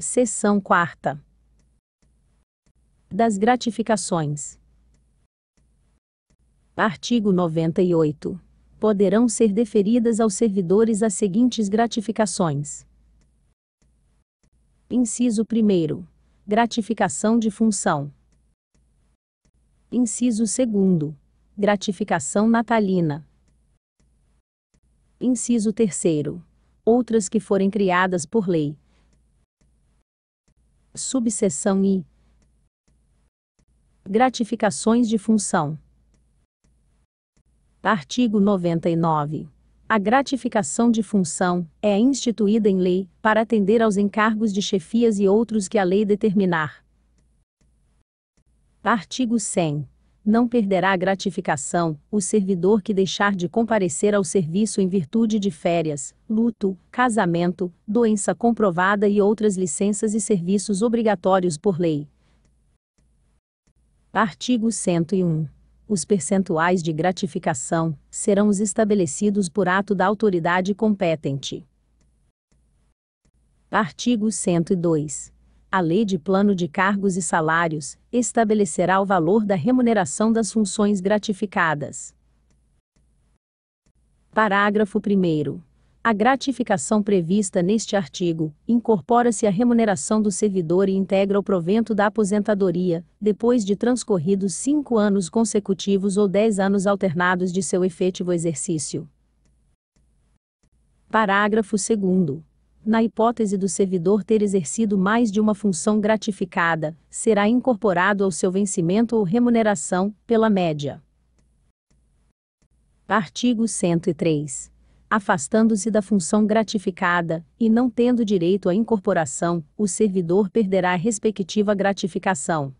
Seção quarta. Das gratificações. Artigo 98. Poderão ser deferidas aos servidores as seguintes gratificações. Inciso 1. Gratificação de função. Inciso 2. Gratificação natalina. Inciso 3. Outras que forem criadas por lei subseção I. Gratificações de função. Artigo 99. A gratificação de função é instituída em lei para atender aos encargos de chefias e outros que a lei determinar. Artigo 100 não perderá a gratificação, o servidor que deixar de comparecer ao serviço em virtude de férias, luto, casamento, doença comprovada e outras licenças e serviços obrigatórios por lei. Artigo 101. Os percentuais de gratificação serão os estabelecidos por ato da autoridade competente. Artigo 102. A Lei de Plano de Cargos e Salários estabelecerá o valor da remuneração das funções gratificadas. Parágrafo 1. A gratificação prevista neste artigo incorpora-se à remuneração do servidor e integra o provento da aposentadoria, depois de transcorridos cinco anos consecutivos ou dez anos alternados de seu efetivo exercício. Parágrafo 2 na hipótese do servidor ter exercido mais de uma função gratificada, será incorporado ao seu vencimento ou remuneração, pela média. Artigo 103. Afastando-se da função gratificada, e não tendo direito à incorporação, o servidor perderá a respectiva gratificação.